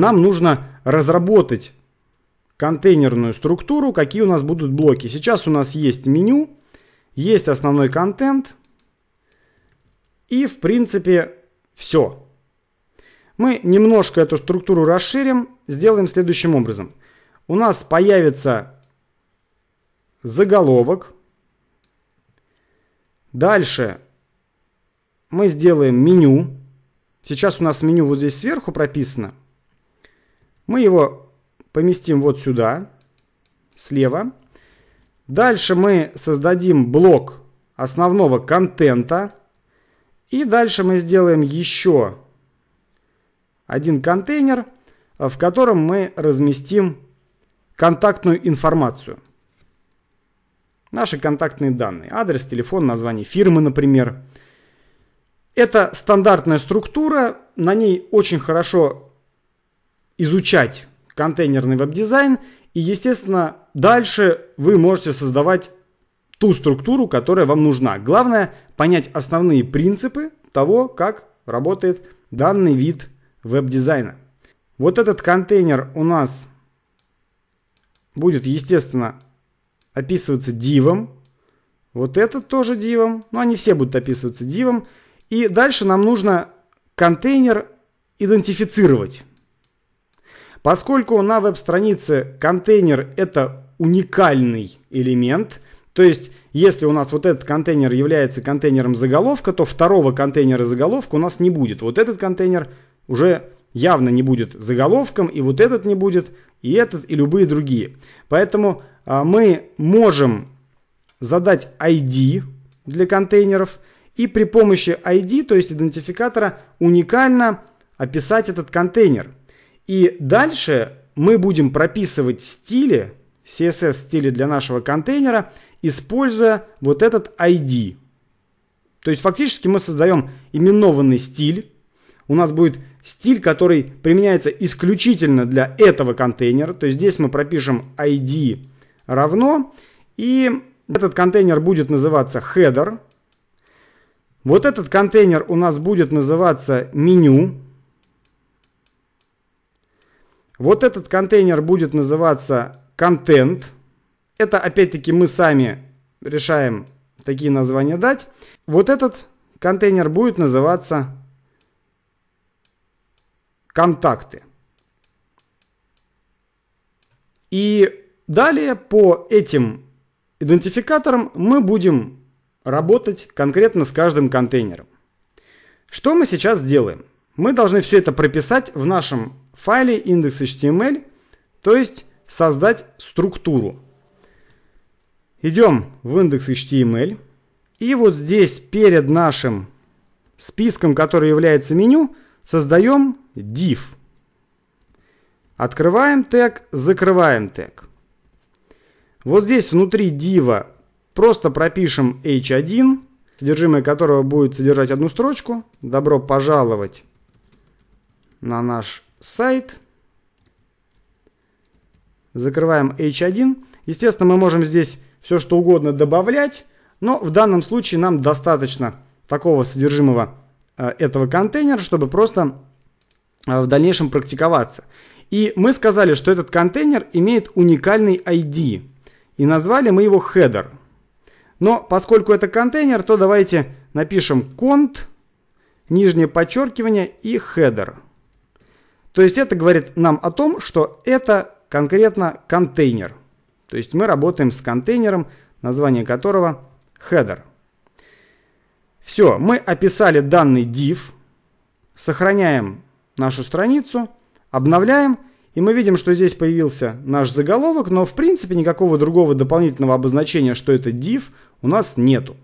нам нужно разработать контейнерную структуру, какие у нас будут блоки. Сейчас у нас есть меню, есть основной контент и, в принципе, все. Мы немножко эту структуру расширим, сделаем следующим образом. У нас появится заголовок. Дальше мы сделаем меню. Сейчас у нас меню вот здесь сверху прописано. Мы его поместим вот сюда, слева. Дальше мы создадим блок основного контента. И дальше мы сделаем еще один контейнер, в котором мы разместим контактную информацию. Наши контактные данные. Адрес, телефон, название фирмы, например. Это стандартная структура. На ней очень хорошо изучать контейнерный веб-дизайн. И, естественно, дальше вы можете создавать ту структуру, которая вам нужна. Главное понять основные принципы того, как работает данный вид веб-дизайна. Вот этот контейнер у нас будет, естественно, описываться дивом. Вот этот тоже дивом. Но ну, они все будут описываться дивом. И дальше нам нужно контейнер идентифицировать. Поскольку на веб-странице контейнер – это уникальный элемент, то есть если у нас вот этот контейнер является контейнером заголовка, то второго контейнера заголовка у нас не будет. Вот этот контейнер уже явно не будет заголовком, и вот этот не будет, и этот, и любые другие. Поэтому а, мы можем задать ID для контейнеров, и при помощи ID, то есть идентификатора, уникально описать этот контейнер – и дальше мы будем прописывать стили, CSS стили для нашего контейнера, используя вот этот ID. То есть фактически мы создаем именованный стиль. У нас будет стиль, который применяется исключительно для этого контейнера. То есть здесь мы пропишем ID равно. И этот контейнер будет называться header. Вот этот контейнер у нас будет называться меню. Вот этот контейнер будет называться контент. Это опять-таки мы сами решаем такие названия дать. Вот этот контейнер будет называться контакты. И далее по этим идентификаторам мы будем работать конкретно с каждым контейнером. Что мы сейчас делаем? Мы должны все это прописать в нашем файле index.html, то есть создать структуру. Идем в index.html. И вот здесь перед нашим списком, который является меню, создаем div. Открываем тег, закрываем тег. Вот здесь внутри дива просто пропишем h1, содержимое которого будет содержать одну строчку. Добро пожаловать на наш сайт. Закрываем H1. Естественно, мы можем здесь все что угодно добавлять, но в данном случае нам достаточно такого содержимого э, этого контейнера, чтобы просто э, в дальнейшем практиковаться. И мы сказали, что этот контейнер имеет уникальный ID. И назвали мы его header. Но поскольку это контейнер, то давайте напишем cont, нижнее подчеркивание и header. То есть это говорит нам о том, что это конкретно контейнер. То есть мы работаем с контейнером, название которого header. Все, мы описали данный div, сохраняем нашу страницу, обновляем, и мы видим, что здесь появился наш заголовок, но в принципе никакого другого дополнительного обозначения, что это div, у нас нету.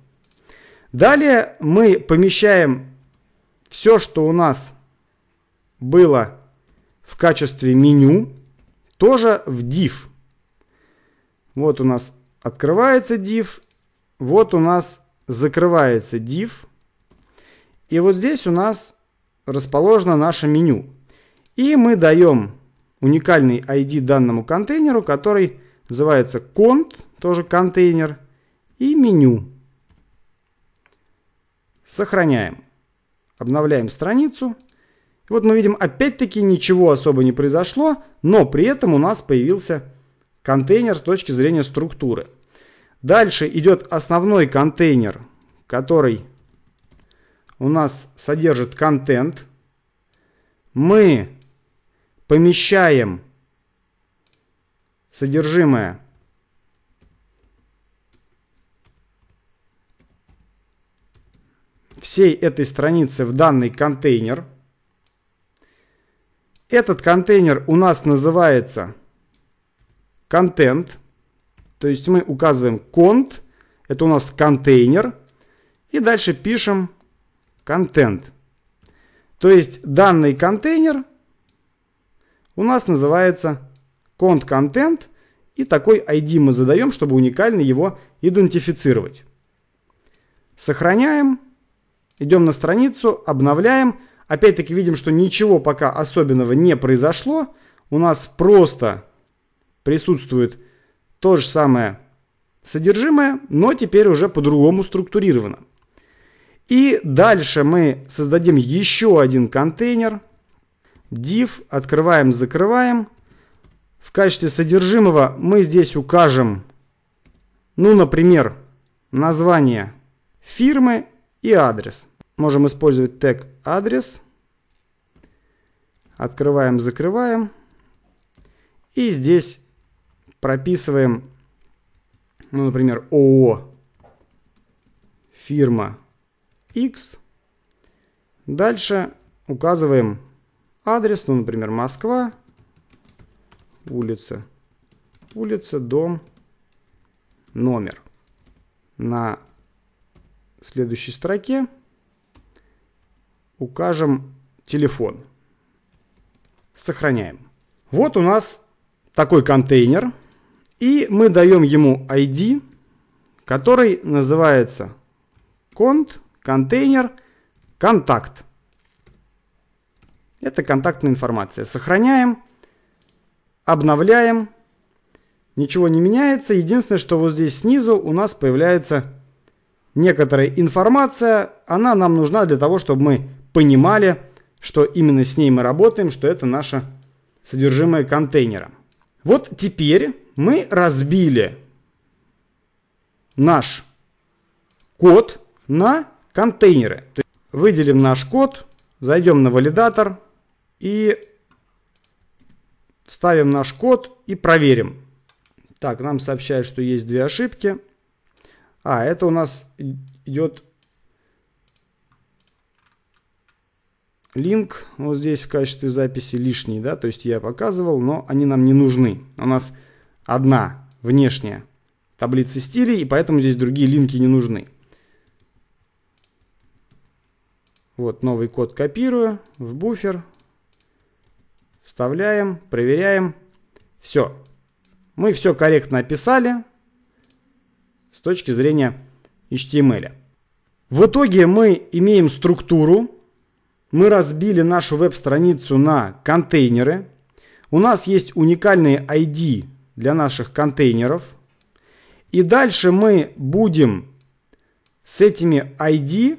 Далее мы помещаем все, что у нас было в качестве меню тоже в div. Вот у нас открывается div, вот у нас закрывается div. И вот здесь у нас расположено наше меню. И мы даем уникальный ID данному контейнеру, который называется cont, тоже контейнер, и меню. Сохраняем. Обновляем страницу. И вот мы видим, опять-таки ничего особо не произошло, но при этом у нас появился контейнер с точки зрения структуры. Дальше идет основной контейнер, который у нас содержит контент. Мы помещаем содержимое всей этой страницы в данный контейнер – этот контейнер у нас называется контент. То есть мы указываем конт. Это у нас контейнер. И дальше пишем контент. То есть данный контейнер у нас называется конт контент. И такой ID мы задаем, чтобы уникально его идентифицировать. Сохраняем. Идем на страницу, обновляем. Опять-таки видим, что ничего пока особенного не произошло. У нас просто присутствует то же самое содержимое, но теперь уже по-другому структурировано. И дальше мы создадим еще один контейнер. Div, открываем, закрываем. В качестве содержимого мы здесь укажем, ну, например, название фирмы и адрес. Можем использовать тег адрес. Открываем, закрываем. И здесь прописываем, ну, например, ООО фирма X. Дальше указываем адрес, ну, например, Москва, улица, улица, дом, номер. На следующей строке укажем телефон. Сохраняем. Вот у нас такой контейнер. И мы даем ему ID, который называется конт, контейнер, контакт. Это контактная информация. Сохраняем, обновляем. Ничего не меняется. Единственное, что вот здесь снизу у нас появляется некоторая информация. Она нам нужна для того, чтобы мы понимали, что именно с ней мы работаем, что это наше содержимое контейнера. Вот теперь мы разбили наш код на контейнеры. Выделим наш код, зайдем на валидатор и вставим наш код и проверим. Так, нам сообщают, что есть две ошибки. А, это у нас идет линк вот здесь в качестве записи лишний, да, то есть я показывал, но они нам не нужны. У нас одна внешняя таблица стилей, и поэтому здесь другие линки не нужны. Вот новый код копирую в буфер, вставляем, проверяем. Все. Мы все корректно описали с точки зрения HTML. В итоге мы имеем структуру, мы разбили нашу веб-страницу на контейнеры. У нас есть уникальные ID для наших контейнеров. И дальше мы будем с этими ID,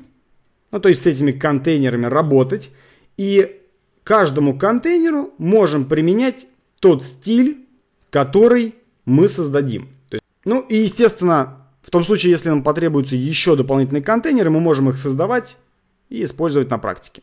ну то есть с этими контейнерами работать. И каждому контейнеру можем применять тот стиль, который мы создадим. ну и естественно, в том случае, если нам потребуются еще дополнительные контейнеры, мы можем их создавать и использовать на практике.